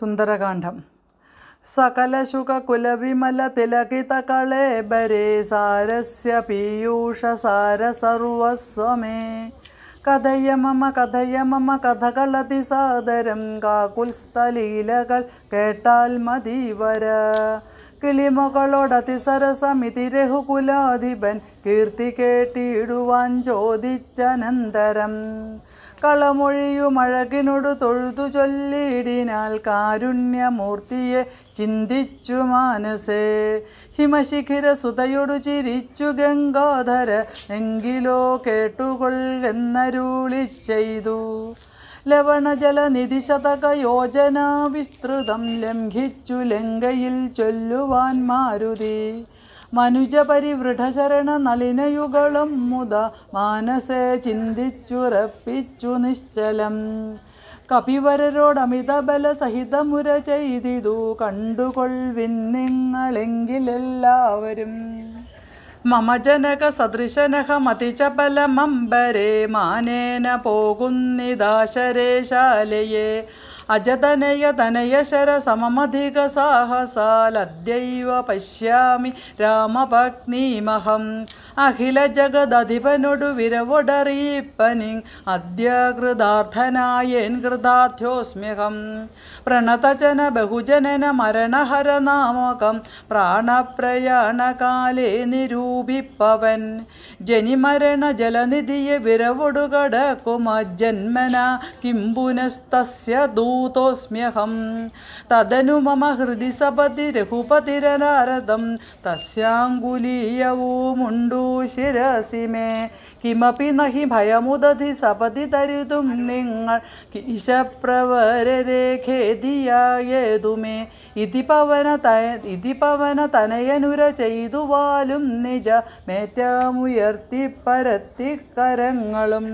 സുന്ദരകാന്ഡം सकलशुककुलविमलतिलकितकळेबरे सारस्य पीयूषसारसर्वस्वमे कथय मम कथय मम കഥകളതിസാദരം കാകുൽസ്ഥലീലകൾ കേട്ടാൽ മതിവര വര കിളിമകളോടതിസരസമിതി രഘുകുലാധിപൻ കീർത്തി കേട്ടിടുവാൻ ചോദിച്ചനന്തരം കളമൊഴിയുമഴകിനോട് തൊഴുതു ചൊല്ലിയിടിനാൽ കാരുണ്യമൂർത്തിയെ ചിന്തിച്ചു മാനസേ ഹിമശിഖിര സുതയോടു ചിരിച്ചു ഗംഗാധര എങ്കിലോ കേട്ടുകൊള്ളെന്നരുളി ചെയ്തു ലവണജലനിധി ശതകയോജന വിസ്തൃതം ലംഘിച്ചു ലങ്കയിൽ ചൊല്ലുവാൻ മാരുതി മനുജപരിവൃഢചരണ നളിനയുഗളും മുത മാനസെ ചിന്തിച്ചുറപ്പിച്ചു നിശ്ചലം ബല സഹിതമുര ചെയ്തിതു കണ്ടുകൊൾവിൻ നിങ്ങളെങ്കിലെല്ലാവരും മമജനക സദൃശനഹ മതിചപലമംബരേ മാനേന പോകുന്നിതാശരേ ശാലയേ അജതനയ തനയശര സമമധിക സാഹസാലദ്യൈവ പശ്യാമി രാമഭഗ്നീമഹം അഖില ജഗദധിപനൊടു വിരവൊടറിയിപ്പനി അദ്യകൃതാർത്ഥനായേൻ കൃതാധ്യോസ്മ്യഹം പ്രണതചന ബഹുജനന മരണഹര നാമകം പ്രാണപ്രയാണകാലേ നിരൂപിപ്പവൻ ജനിമരണ ജലനിധിയെ വിരവൊടുകടക്കുമജ്ജന്മന കിംപുനസ്തസ്യ ദൂ ഭൂതോസ്മ്യഹം തദനു മമ ഹൃദി സപതി രഘുപതിരനാരദം तस्याङ्गुलीयवोमुण्डू ശിരസി മേ കിമപി നഹി ഭയമുദധി സപതി തരുതും നിങ്ങൾ ഈശപ്രവരരെ ഖേദിയായതുമേ ഇതി പവന തയ ഇതി പവന തനയനുര ചെയ്തുവാലും നിജ മേറ്റാമുയർത്തി പരത്തി കരങ്ങളും